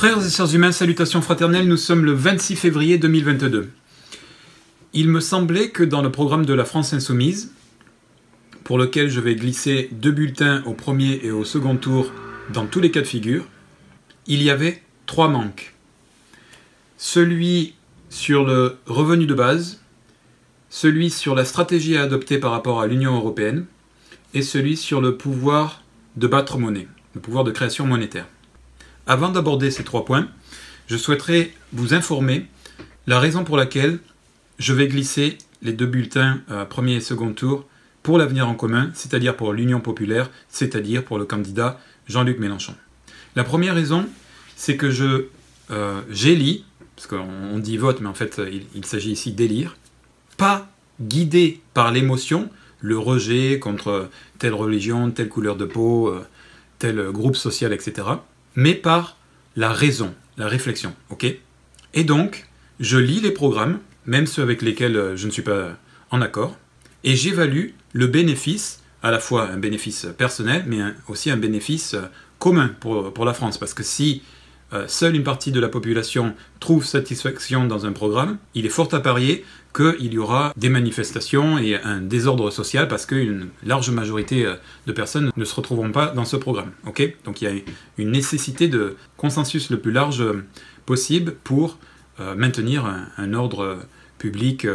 Frères et sœurs humains, salutations fraternelles, nous sommes le 26 février 2022. Il me semblait que dans le programme de la France insoumise, pour lequel je vais glisser deux bulletins au premier et au second tour dans tous les cas de figure, il y avait trois manques. Celui sur le revenu de base, celui sur la stratégie à adopter par rapport à l'Union européenne, et celui sur le pouvoir de battre monnaie, le pouvoir de création monétaire. Avant d'aborder ces trois points, je souhaiterais vous informer la raison pour laquelle je vais glisser les deux bulletins euh, premier et second tour pour l'avenir en commun, c'est-à-dire pour l'Union populaire, c'est-à-dire pour le candidat Jean-Luc Mélenchon. La première raison, c'est que je euh, j'élis, parce qu'on dit vote, mais en fait il s'agit ici d'élire, pas guidé par l'émotion, le rejet contre telle religion, telle couleur de peau, euh, tel groupe social, etc mais par la raison, la réflexion. ok et donc, je lis les programmes, même ceux avec lesquels euh, je ne suis pas en accord, et j'évalue le bénéfice, à la fois un bénéfice personnel, mais aussi un bénéfice euh, commun pour, pour la France. Parce que si euh, seule une partie de la population trouve satisfaction dans un programme, il est fort à parier qu'il y aura des manifestations et un désordre social parce qu'une large majorité euh, de personnes ne se retrouveront pas dans ce programme. Donc il y a une nécessité de consensus le plus large euh, possible pour maintenir un, ordre public,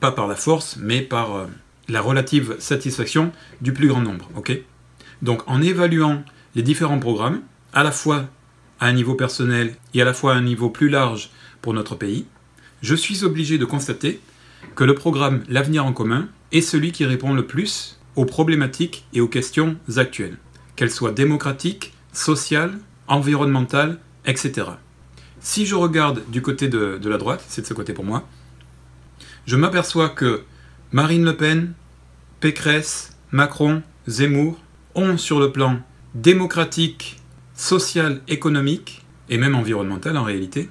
pas par la force, mais par la relative satisfaction du plus grand nombre. Donc en évaluant les différents programmes, à la fois à un niveau personnel et à la fois à un niveau plus large pour notre pays, je suis obligé de constater que le programme L'avenir en commun est celui qui répond le plus aux problématiques et aux questions actuelles, qu'elles soient démocratiques, sociales, environnementales, etc. Si je regarde du côté de, de la droite, c'est de ce côté pour moi, je m'aperçois que Marine Le Pen, Pécresse, Macron, Zemmour ont sur le plan démocratique social, économique, et même environnementale en réalité,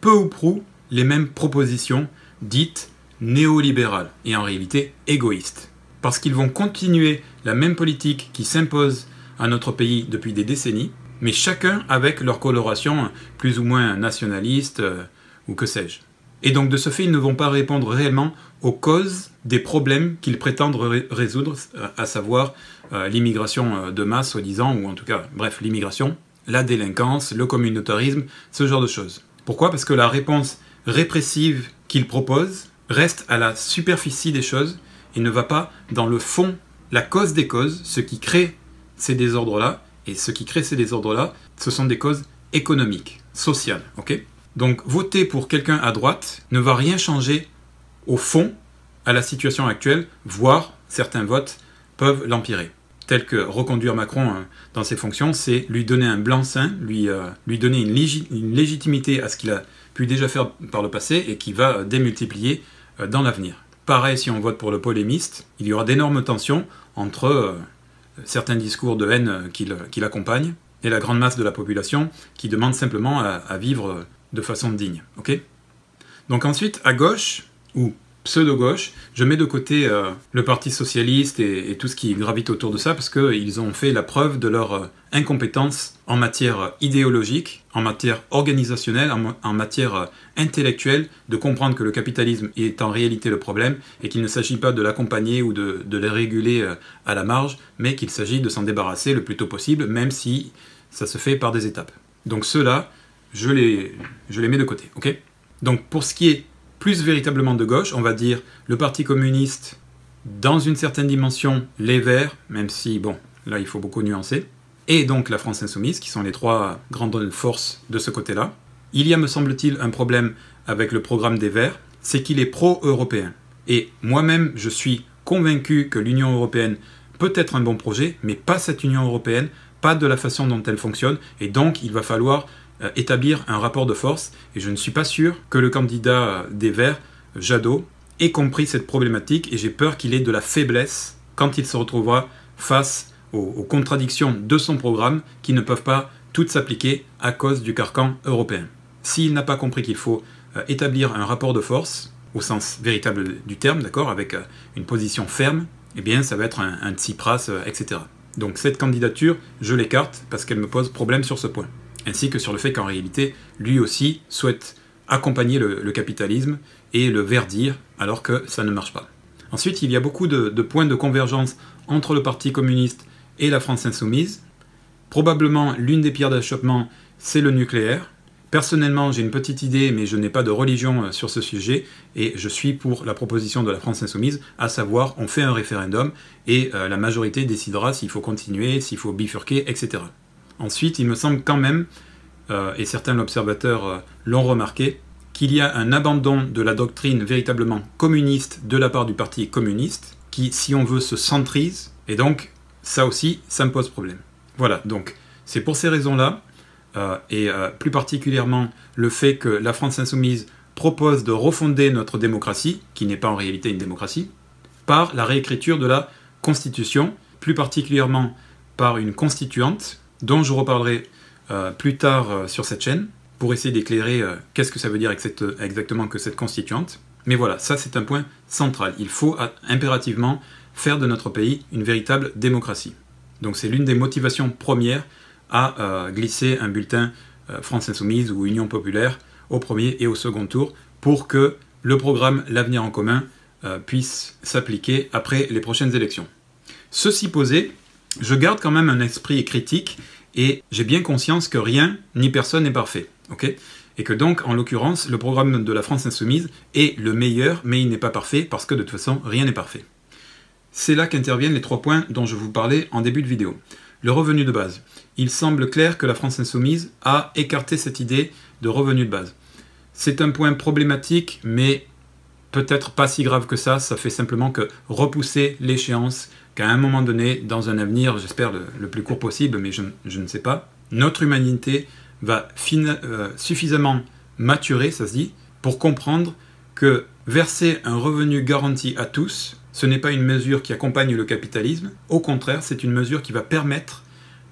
peu ou prou les mêmes propositions dites néolibérales et en réalité égoïstes. Parce qu'ils vont continuer la même politique qui s'impose à notre pays depuis des décennies, mais chacun avec leur coloration hein, plus ou moins nationaliste euh, ou que sais-je et donc de ce fait ils ne vont pas répondre réellement aux causes des problèmes qu'ils prétendent résoudre, à savoir euh, l'immigration euh, de masse, soi-disant, ou en tout cas, bref, l'immigration, la délinquance, le communautarisme, ce genre de choses. Pourquoi Parce que la réponse répressive qu'ils proposent reste à la superficie des choses et ne va pas dans le fond, la cause des causes, ce qui crée ces désordres-là, et ce qui crée ces désordres-là, ce sont des causes économiques, sociales, ok donc voter pour quelqu'un à droite ne va rien changer au fond à la situation actuelle, voire certains votes peuvent l'empirer. Tel que reconduire Macron hein, dans ses fonctions, c'est lui donner un blanc-seing, lui, euh, lui donner une, légitimité à ce qu'il a pu déjà faire par le passé et qui va euh, démultiplier euh, dans l'avenir. Pareil, si on vote pour le polémiste, il y aura d'énormes tensions entre certains discours de haine qui l'accompagnent et la grande masse de la population qui demande simplement à vivre de façon digne. ok Donc ensuite, à gauche, ou pseudo-gauche, je mets de côté euh, le Parti Socialiste et, tout ce qui gravite autour de ça, parce qu'ils ont fait la preuve de leur euh, incompétence en matière euh, idéologique, en matière organisationnelle, en, matière intellectuelle, de comprendre que le capitalisme est en réalité le problème, et qu'il ne s'agit pas de l'accompagner ou de, les réguler à la marge, mais qu'il s'agit de s'en débarrasser le plus tôt possible, même si ça se fait par des étapes. Donc ceux-là, je les, je les mets de côté. ok Donc pour ce qui est plus véritablement de gauche, on va dire le Parti communiste, dans une certaine dimension, les Verts, même si, bon, là il faut beaucoup nuancer, et donc la France insoumise, qui sont les trois grandes forces de ce côté-là. Il y a, me semble-t-il, un problème avec le programme des Verts, c'est qu'il est pro-européen. Et moi-même, je suis convaincu que l'Union européenne peut être un bon projet, mais pas cette Union européenne, pas de la façon dont elle fonctionne, et donc il va falloir euh, établir un rapport de force et je ne suis pas sûr que le candidat des Verts, Jadot, ait compris cette problématique et j'ai peur qu'il ait de la faiblesse quand il se retrouvera face aux, contradictions de son programme qui ne peuvent pas toutes s'appliquer à cause du carcan européen. S'il n'a pas compris qu'il faut euh, établir un rapport de force, au sens véritable du terme, d'accord, avec euh, une position ferme, eh bien ça va être un, un Tsipras, etc. Donc cette candidature, je l'écarte parce qu'elle me pose problème sur ce point ainsi que sur le fait qu'en réalité, lui aussi souhaite accompagner le, capitalisme et le verdir alors que ça ne marche pas. Ensuite, il y a beaucoup de, de points de convergence entre le Parti communiste et la France insoumise. Probablement l'une des pierres d'achoppement, c'est le nucléaire. Personnellement, j'ai une petite idée, mais je n'ai pas de religion euh, sur ce sujet, et je suis pour la proposition de la France insoumise, à savoir on fait un référendum, et euh, la majorité décidera s'il faut continuer, s'il faut bifurquer, etc. Ensuite, il me semble quand même, euh, et certains observateurs euh, l'ont remarqué, qu'il y a un abandon de la doctrine véritablement communiste de la part du Parti communiste, qui, si on veut, se centrise, et donc ça aussi, ça me pose problème. Voilà, donc c'est pour ces raisons-là, euh, et plus particulièrement le fait que la France insoumise propose de refonder notre démocratie, qui n'est pas en réalité une démocratie, par la réécriture de la Constitution, plus particulièrement par une constituante, dont je reparlerai euh, plus tard euh, sur cette chaîne pour essayer d'éclairer euh, qu'est-ce que ça veut dire exactement que cette constituante. Mais voilà, ça c'est un point central. Il faut impérativement faire de notre pays une véritable démocratie. Donc c'est l'une des motivations premières à glisser un bulletin France Insoumise ou Union Populaire au premier et au second tour pour que le programme L'avenir en commun puisse s'appliquer après les prochaines élections. Ceci posé, je garde quand même un esprit critique et j'ai bien conscience que rien ni personne n'est parfait. ok et que donc, en l'occurrence, le programme de la France insoumise est le meilleur, mais il n'est pas parfait parce que de toute façon, rien n'est parfait. C'est là qu'interviennent les trois points dont je vous parlais en début de vidéo. Le revenu de base. Il semble clair que la France insoumise a écarté cette idée de revenu de base. C'est un point problématique, mais peut-être pas si grave que ça, ça fait simplement que repousser l'échéance qu'à un moment donné, dans un avenir, j'espère le, plus court possible, mais je, ne sais pas, notre humanité va euh, suffisamment maturer, ça se dit, pour comprendre que verser un revenu garanti à tous, ce n'est pas une mesure qui accompagne le capitalisme, au contraire, c'est une mesure qui va permettre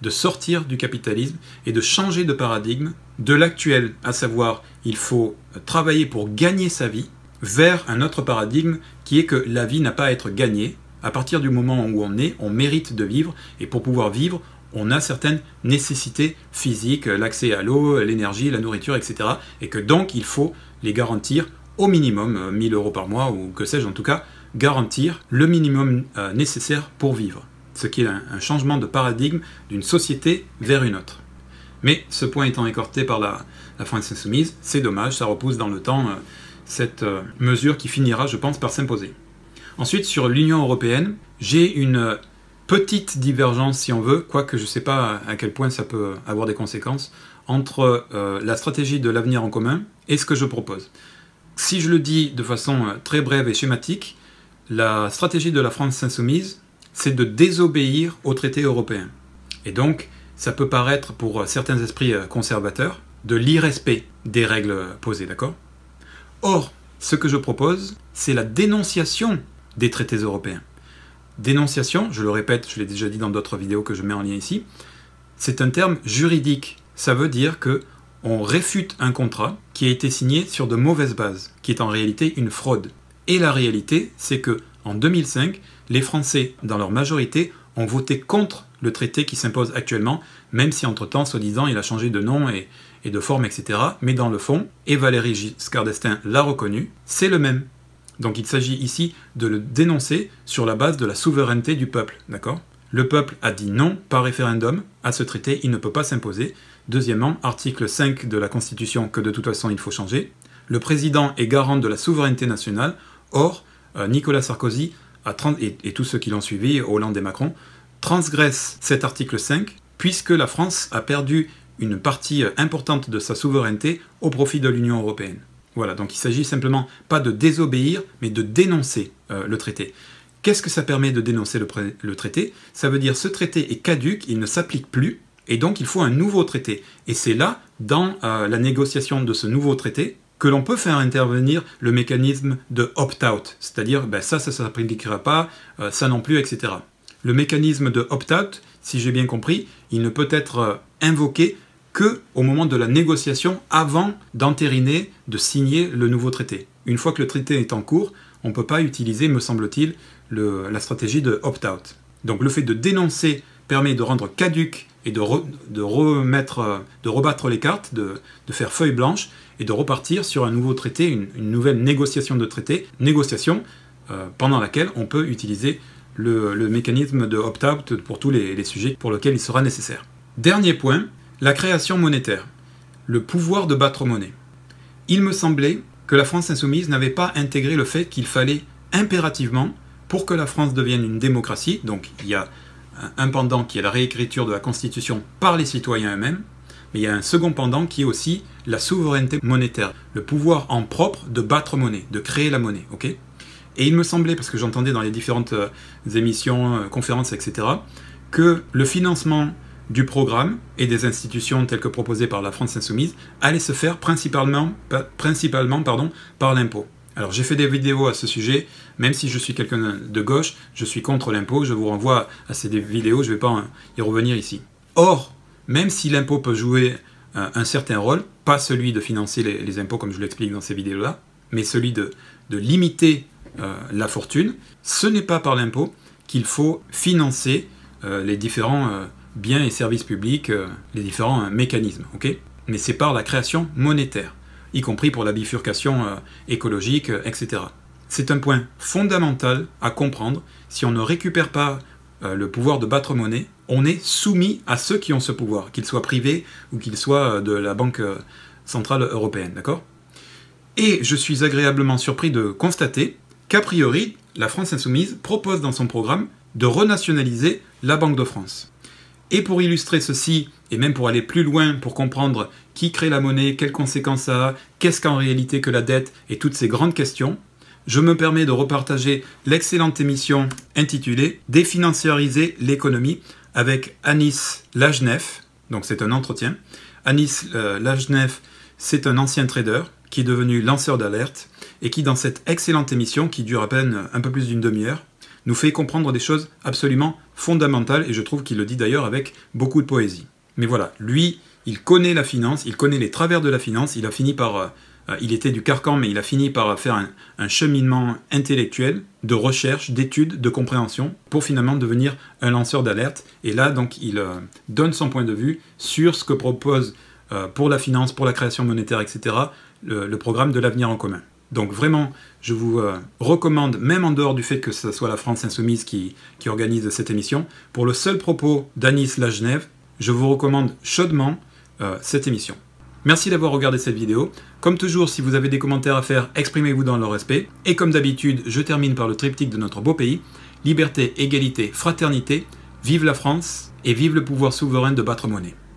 de sortir du capitalisme et de changer de paradigme de l'actuel, à savoir il faut travailler pour gagner sa vie, vers un autre paradigme qui est que la vie n'a pas à être gagnée. À partir du moment où on est, on mérite de vivre, et pour pouvoir vivre, on a certaines nécessités physiques, l'accès à l'eau, l'énergie, la nourriture, etc. Et que donc il faut les garantir au minimum, 1000 euh, euros par mois, ou que sais-je en tout cas, garantir le minimum euh, nécessaire pour vivre. Ce qui est un changement de paradigme d'une société vers une autre. Mais ce point étant écorté par la, France insoumise, c'est dommage, ça repousse dans le temps. Euh, cette euh, mesure qui finira, je pense, par s'imposer. Ensuite, sur l'Union européenne, j'ai une petite divergence, si on veut, quoique je ne sais pas à quel point ça peut avoir des conséquences, entre euh, la stratégie de l'avenir en commun et ce que je propose. Si je le dis de façon euh, très brève et schématique, la stratégie de la France insoumise, c'est de désobéir au traité européen. Et donc, ça peut paraître pour certains esprits conservateurs de l'irrespect des règles posées, d'accord Or, ce que je propose, c'est la dénonciation des traités européens. Dénonciation, je le répète, je l'ai déjà dit dans d'autres vidéos que je mets en lien ici, c'est un terme juridique. Ça veut dire que on réfute un contrat qui a été signé sur de mauvaises bases, qui est en réalité une fraude. Et la réalité, c'est que en 2005, les Français, dans leur majorité, ont voté contre le traité qui s'impose actuellement, même si entre-temps, soi-disant, il a changé de nom et, et de forme, etc. Mais dans le fond, et Valérie Giscard d'Estaing l'a reconnu, c'est le même. Donc il s'agit ici de le dénoncer sur la base de la souveraineté du peuple, d'accord Le peuple a dit non par référendum à ce traité, il ne peut pas s'imposer. Deuxièmement, article 5 de la Constitution que de toute façon il faut changer. Le président est garant de la souveraineté nationale. Or, euh, Nicolas Sarkozy et, et tous ceux qui l'ont suivi, Hollande et Macron, transgressent cet article 5 puisque la France a perdu une partie euh, importante de sa souveraineté au profit de l'Union européenne. Voilà, donc il s'agit simplement pas de désobéir, mais de dénoncer euh, le traité. Qu'est-ce que ça permet de dénoncer le, traité Ça veut dire ce traité est caduque, il ne s'applique plus, et donc il faut un nouveau traité. Et c'est là, dans euh, la négociation de ce nouveau traité, que l'on peut faire intervenir le mécanisme de opt-out, c'est-à-dire ben, ça, ça ne s'appliquera pas, ça non plus, etc. Le mécanisme de opt-out, si j'ai bien compris, il ne peut être invoqué que au moment de la négociation avant d'entériner, de signer le nouveau traité. Une fois que le traité est en cours, on ne peut pas utiliser, me semble-t-il, la stratégie de opt-out. Donc le fait de dénoncer permet de rendre caduque et de, remettre, de rebattre les cartes, de, faire feuille blanche et de repartir sur un nouveau traité, une, nouvelle négociation de traité, négociation euh, pendant laquelle on peut utiliser le, mécanisme de opt-out pour tous les sujets pour lesquels il sera nécessaire. Dernier point, la création monétaire. Le pouvoir de battre monnaie. Il me semblait que la France insoumise n'avait pas intégré le fait qu'il fallait impérativement, pour que la France devienne une démocratie, donc il y a un pendant qui est la réécriture de la Constitution par les citoyens eux-mêmes, mais il y a un second pendant qui est aussi la souveraineté monétaire, le pouvoir en propre de battre monnaie, de créer la monnaie, Et il me semblait, parce que j'entendais dans les différentes euh, émissions, euh, conférences, etc., que le financement du programme et des institutions telles que proposées par la France Insoumise allait se faire principalement, principalement pardon, par l'impôt. Alors j'ai fait des vidéos à ce sujet, même si je suis quelqu'un de gauche, je suis contre l'impôt, je vous renvoie à ces vidéos, je ne vais pas y revenir ici. Or, même si l'impôt peut jouer euh, un certain rôle, pas celui de financer les, impôts comme je l'explique dans ces vidéos-là, mais celui de, de limiter euh, la fortune, ce n'est pas par l'impôt qu'il faut financer euh, les différents biens et services publics, euh, les différents euh, mécanismes, ok Mais c'est par la création monétaire, y compris pour la bifurcation euh, écologique, etc. C'est un point fondamental à comprendre. Si on ne récupère pas le pouvoir de battre monnaie, on est soumis à ceux qui ont ce pouvoir, qu'ils soient privés ou qu'ils soient de la Banque Centrale Européenne, d'accord Et je suis agréablement surpris de constater qu'a priori, la France Insoumise propose dans son programme de renationaliser la Banque de France. Et pour illustrer ceci, et même pour aller plus loin, pour comprendre qui crée la monnaie, quelles conséquences ça a, qu'est-ce qu'en réalité que la dette et toutes ces grandes questions, je me permets de repartager l'excellente émission intitulée Définanciariser l'économie avec Anis Lagenef. Donc c'est un entretien. Anis euh, c'est un ancien trader qui est devenu lanceur d'alerte et qui, dans cette excellente émission qui dure à peine un peu plus d'une demi-heure, nous fait comprendre des choses absolument fondamentales, et je trouve qu'il le dit d'ailleurs avec beaucoup de poésie. Mais voilà, lui, il connaît la finance, il connaît les travers de la finance, il a fini par... Euh, il était du carcan, mais il a fini par faire un, cheminement intellectuel, de recherche, d'études, de compréhension, pour finalement devenir un lanceur d'alerte. Et là, donc, il euh, donne son point de vue sur ce que propose euh, pour la finance, pour la création monétaire, etc., le programme de l'avenir en commun. Donc vraiment, je vous euh, recommande, même en dehors du fait que ce soit la France Insoumise qui, organise cette émission, pour le seul propos d'Anis Lagenève, je vous recommande chaudement euh, cette émission. Merci d'avoir regardé cette vidéo. Comme toujours, si vous avez des commentaires à faire, exprimez-vous dans le respect. Et comme d'habitude, je termine par le triptyque de notre beau pays. Liberté, égalité, fraternité, vive la France et vive le pouvoir souverain de battre monnaie.